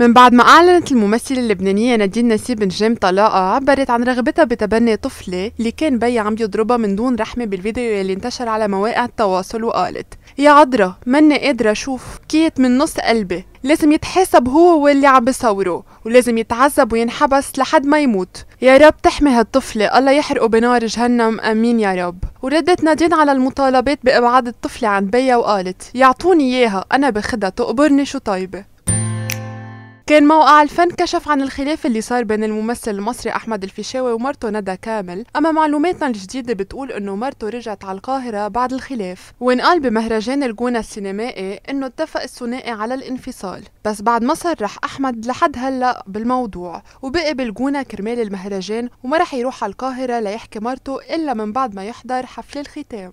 من بعد ما أعلنت الممثلة اللبنانية نادين نسيب نجام طلاقها عبرت عن رغبتها بتبني طفلة اللي كان بي عم يضربها من دون رحمة بالفيديو اللي انتشر على مواقع التواصل وقالت يا عذرا مني قادرة أشوف كيت من نص قلبي لازم يتحاسب هو واللي عم بصوره ولازم يتعذب وينحبس لحد ما يموت يا رب تحمي هالطفلة الله يحرقه بنار جهنم أمين يا رب وردت نادين على المطالبات بإبعاد الطفلة عن بيها وقالت يعطوني إياها أنا بخدها تقبرني شو طيبة كان موقع الفن كشف عن الخلاف اللي صار بين الممثل المصري أحمد الفيشاوي ومرته ندى كامل أما معلوماتنا الجديدة بتقول أنه مرته رجعت على القاهرة بعد الخلاف وانقال بمهرجان الجونة السينمائي أنه اتفق الثنائي على الانفصال بس بعد ما صرح أحمد لحد هلأ بالموضوع وبقي بالجونة كرمال المهرجان وما رح يروح على القاهرة ليحكي مرته إلا من بعد ما يحضر حفل الختام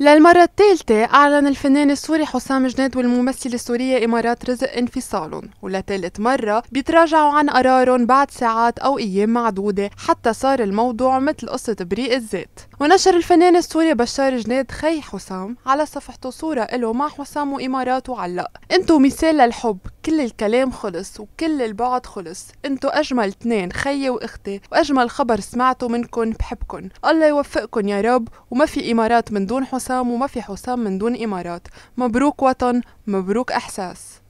للمرة الثالثة أعلن الفنان السوري حسام جناد والممثلة السورية إمارات رزق انفصالهم ولثالث مرة بيتراجعوا عن قرارهم بعد ساعات أو أيام معدودة حتى صار الموضوع مثل قصة بريء الذات ونشر الفنان السوري بشار جناد خي حسام على صفحته صورة له مع حسام وإمارات وعلق انتو مثال للحب كل الكلام خلص وكل البعد خلص انتو أجمل اثنين خيي وإختي وأجمل خبر سمعته منكن بحبكن الله يوفقكن يا رب وما في إمارات من دون حسام حسام وما في حسام من دون إمارات مبروك وطن مبروك أحساس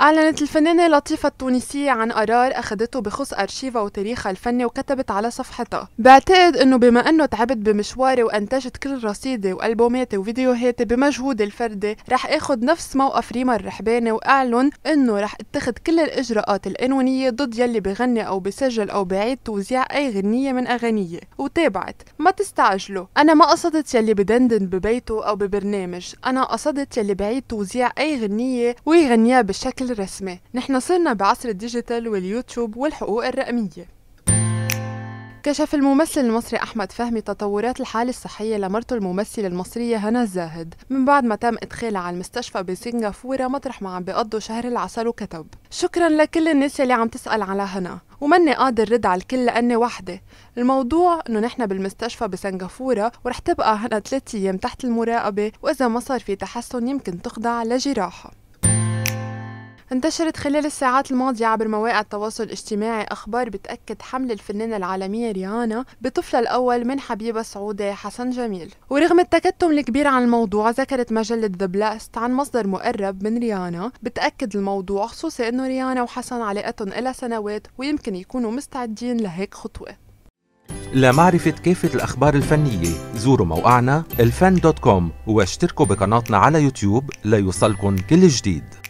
أعلنت الفنانة لطيفة التونسية عن قرار أخذته بخص أرشيفها وتاريخها الفني وكتبت على صفحتها بعتقد أنه بما أنه تعبت بمشواري وأنتجت كل رصيدي وألبوماتي وفيديوهاتي بمجهودي الفردي رح أخذ نفس موقف ريما الرحباني وأعلن أنه رح اتخذ كل الإجراءات القانونية ضد يلي بغني أو بسجل أو بعيد توزيع أي غنية من أغانية وتابعت ما تستعجلوا أنا ما قصدت يلي بدندن ببيته أو ببرنامج أنا قصدت يلي بعيد توزيع أي غنية ويغنيها بشكل الرسمة نحن صرنا بعصر الديجيتال واليوتيوب والحقوق الرقمية كشف الممثل المصري أحمد فهمي تطورات الحالة الصحية لمرته الممثلة المصرية هنا الزاهد من بعد ما تم إدخالها على المستشفى بسنغافورة مطرح ما عم بيقضوا شهر العسل وكتب شكرا لكل الناس اللي عم تسأل على هنا ومني قادر رد على الكل لأني وحدة الموضوع إنه نحن بالمستشفى بسنغافورة ورح تبقى هنا ثلاث أيام تحت المراقبة وإذا ما صار في تحسن يمكن تخضع لجراحة انتشرت خلال الساعات الماضية عبر مواقع التواصل الاجتماعي أخبار بتأكد حمل الفنانة العالمية ريانا بطفلها الأول من حبيبها السعودي حسن جميل ورغم التكتم الكبير عن الموضوع ذكرت مجلة ذا بلاست عن مصدر مقرب من ريانا بتأكد الموضوع خصوصا أنه ريانا وحسن علاقتهم إلى سنوات ويمكن يكونوا مستعدين لهيك خطوة لمعرفة كافة الأخبار الفنية زوروا موقعنا الفن دوت كوم واشتركوا بقناتنا على يوتيوب ليوصلكم كل جديد